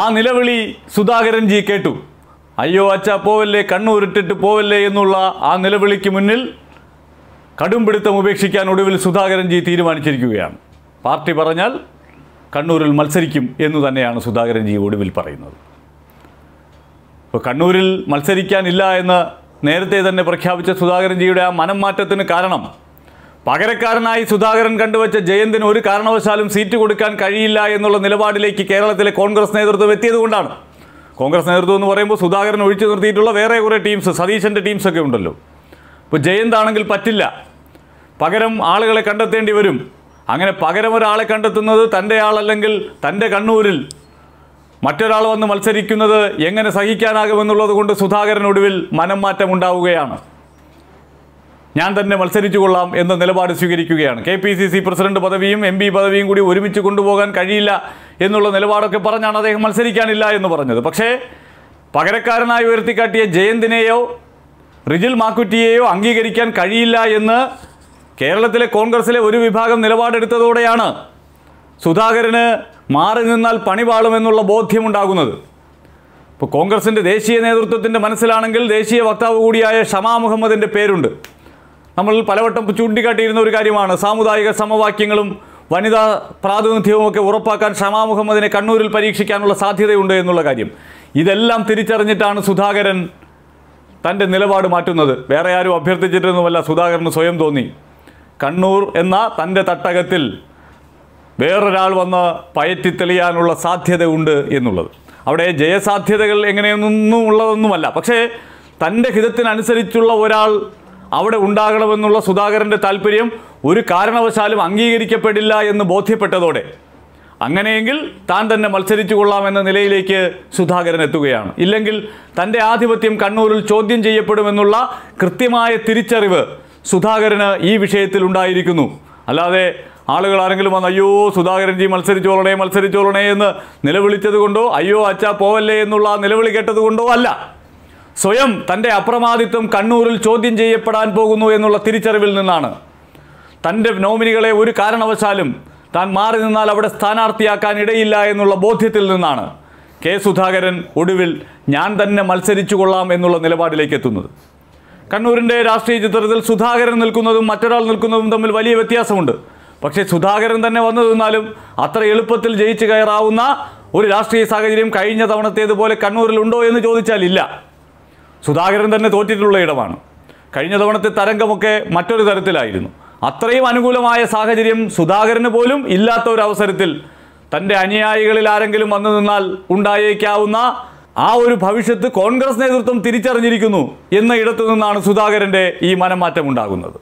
ആ നിലവിളി സുധാകരൻ ജി കേട്ടു അയ്യോ അച്ഛ പോവല്ലേ കണ്ണൂരിട്ടിട്ട് പോവല്ലേ എന്നുള്ള ആ നിലവിളിക്ക് മുന്നിൽ കടുംപിടുത്തം ഉപേക്ഷിക്കാൻ ഒടുവിൽ സുധാകരൻ ജി തീരുമാനിച്ചിരിക്കുകയാണ് പാർട്ടി പറഞ്ഞാൽ കണ്ണൂരിൽ മത്സരിക്കും എന്ന് തന്നെയാണ് സുധാകരൻ ജി ഒടുവിൽ പറയുന്നത് ഇപ്പോൾ കണ്ണൂരിൽ മത്സരിക്കാനില്ല എന്ന് നേരത്തെ തന്നെ പ്രഖ്യാപിച്ച സുധാകരൻ ജിയുടെ ആ മനംമാറ്റത്തിന് കാരണം പകരക്കാരനായി സുധാകരൻ കണ്ടുവച്ച ജയന്തിന് ഒരു കാരണവശാലും സീറ്റ് കൊടുക്കാൻ കഴിയില്ല എന്നുള്ള നിലപാടിലേക്ക് കേരളത്തിലെ കോൺഗ്രസ് നേതൃത്വം എത്തിയതുകൊണ്ടാണ് കോൺഗ്രസ് നേതൃത്വം എന്ന് പറയുമ്പോൾ സുധാകരൻ ഒഴിച്ചു നിർത്തിയിട്ടുള്ള വേറെ കുറേ ടീംസ് സതീശൻ്റെ ടീംസൊക്കെ ഉണ്ടല്ലോ ഇപ്പോൾ ജയന്താണെങ്കിൽ പറ്റില്ല പകരം ആളുകളെ കണ്ടെത്തേണ്ടി വരും അങ്ങനെ പകരം ഒരാളെ കണ്ടെത്തുന്നത് തൻ്റെ ആളല്ലെങ്കിൽ തൻ്റെ കണ്ണൂരിൽ മറ്റൊരാൾ വന്ന് മത്സരിക്കുന്നത് എങ്ങനെ സഹിക്കാനാകുമെന്നുള്ളത് കൊണ്ട് സുധാകരൻ ഒടുവിൽ മനം മാറ്റം ഉണ്ടാവുകയാണ് ഞാൻ തന്നെ മത്സരിച്ചു കൊള്ളാം എന്ന നിലപാട് സ്വീകരിക്കുകയാണ് K P C C president പദവിയും എം പി പദവിയും കൂടി ഒരുമിച്ച് കൊണ്ടുപോകാൻ കഴിയില്ല എന്നുള്ള നിലപാടൊക്കെ പറഞ്ഞാണ് അദ്ദേഹം മത്സരിക്കാനില്ല എന്ന് പറഞ്ഞത് പക്ഷേ പകരക്കാരനായി ഉയർത്തിക്കാട്ടിയ ജയന്തിനെയോ റിജിൽ മാക്കുറ്റിയെയോ അംഗീകരിക്കാൻ കഴിയില്ല എന്ന് കേരളത്തിലെ കോൺഗ്രസിലെ ഒരു വിഭാഗം നിലപാടെടുത്തതോടെയാണ് സുധാകരന് മാറി നിന്നാൽ പണി പാളുമെന്നുള്ള ബോധ്യമുണ്ടാകുന്നത് ഇപ്പോൾ കോൺഗ്രസിൻ്റെ ദേശീയ നേതൃത്വത്തിൻ്റെ മനസ്സിലാണെങ്കിൽ ദേശീയ വക്താവ് കൂടിയായ ഷമാ മുഹമ്മദിൻ്റെ പേരുണ്ട് നമ്മൾ പലവട്ടം ചൂണ്ടിക്കാട്ടിയിരുന്ന ഒരു കാര്യമാണ് സാമുദായിക സമവാക്യങ്ങളും വനിതാ ഒക്കെ ഉറപ്പാക്കാൻ ഷമാ മുഹമ്മദിനെ കണ്ണൂരിൽ പരീക്ഷിക്കാനുള്ള സാധ്യതയുണ്ട് എന്നുള്ള കാര്യം ഇതെല്ലാം തിരിച്ചറിഞ്ഞിട്ടാണ് സുധാകരൻ തൻ്റെ നിലപാട് മാറ്റുന്നത് വേറെ ആരും അഭ്യർത്ഥിച്ചിട്ടൊന്നുമല്ല സുധാകരന് സ്വയം തോന്നി കണ്ണൂർ എന്ന തൻ്റെ തട്ടകത്തിൽ വേറൊരാൾ വന്ന് പയറ്റി തെളിയാനുള്ള സാധ്യതയുണ്ട് എന്നുള്ളത് അവിടെ ജയസാധ്യതകൾ എങ്ങനെയൊന്നും ഉള്ളതൊന്നുമല്ല പക്ഷേ തൻ്റെ ഹിതത്തിനനുസരിച്ചുള്ള ഒരാൾ അവിടെ ഉണ്ടാകണമെന്നുള്ള സുധാകരൻ്റെ താല്പര്യം ഒരു കാരണവശാലും അംഗീകരിക്കപ്പെടില്ല എന്ന് ബോധ്യപ്പെട്ടതോടെ അങ്ങനെയെങ്കിൽ താൻ തന്നെ മത്സരിച്ചു കൊള്ളാമെന്ന നിലയിലേക്ക് സുധാകരൻ എത്തുകയാണ് ഇല്ലെങ്കിൽ തൻ്റെ ആധിപത്യം കണ്ണൂരിൽ ചോദ്യം ചെയ്യപ്പെടുമെന്നുള്ള കൃത്യമായ തിരിച്ചറിവ് സുധാകരന് ഈ വിഷയത്തിൽ ഉണ്ടായിരിക്കുന്നു അല്ലാതെ ആളുകൾ ആരെങ്കിലും വന്ന് അയ്യോ സുധാകരൻ ജി മത്സരിച്ചോളണേ മത്സരിച്ചോളണേ എന്ന് നിലവിളിച്ചത് കൊണ്ടോ അയ്യോ അച്ഛാ പോവല്ലേ എന്നുള്ള നിലവിളി കേട്ടത് കൊണ്ടോ അല്ല സ്വയം തൻ്റെ അപ്രമാദിത്വം കണ്ണൂരിൽ ചോദ്യം ചെയ്യപ്പെടാൻ പോകുന്നു എന്നുള്ള തിരിച്ചറിവിൽ നിന്നാണ് തൻ്റെ നോമിനികളെ ഒരു കാരണവശാലും താൻ മാറി നിന്നാൽ അവിടെ സ്ഥാനാർത്ഥിയാക്കാൻ ഇടയില്ല എന്നുള്ള ബോധ്യത്തിൽ നിന്നാണ് കെ സുധാകരൻ ഒടുവിൽ ഞാൻ തന്നെ മത്സരിച്ചു കൊള്ളാം എന്നുള്ള നിലപാടിലേക്ക് എത്തുന്നത് കണ്ണൂരിൻ്റെ രാഷ്ട്രീയ ചിത്രത്തിൽ സുധാകരൻ നിൽക്കുന്നതും മറ്റൊരാൾ നിൽക്കുന്നതും തമ്മിൽ വലിയ വ്യത്യാസമുണ്ട് പക്ഷേ സുധാകരൻ തന്നെ വന്നു അത്ര എളുപ്പത്തിൽ ജയിച്ചു കയറാവുന്ന ഒരു രാഷ്ട്രീയ സാഹചര്യം കഴിഞ്ഞ തവണത്തേതുപോലെ ഉണ്ടോ എന്ന് ചോദിച്ചാൽ ഇല്ല സുധാകരൻ തന്നെ തോറ്റിട്ടുള്ള ഇടമാണ് കഴിഞ്ഞ തവണത്തെ തരംഗമൊക്കെ മറ്റൊരു തരത്തിലായിരുന്നു അത്രയും അനുകൂലമായ സാഹചര്യം സുധാകരന് പോലും ഇല്ലാത്ത ഒരു അവസരത്തിൽ തൻ്റെ അനുയായികളിൽ ആരെങ്കിലും വന്നു നിന്നാൽ ഉണ്ടായേക്കാവുന്ന ആ ഒരു ഭവിഷ്യത്ത് കോൺഗ്രസ് നേതൃത്വം തിരിച്ചറിഞ്ഞിരിക്കുന്നു എന്ന ഇടത്തു നിന്നാണ് സുധാകരൻ്റെ ഈ മനംമാറ്റം ഉണ്ടാകുന്നത്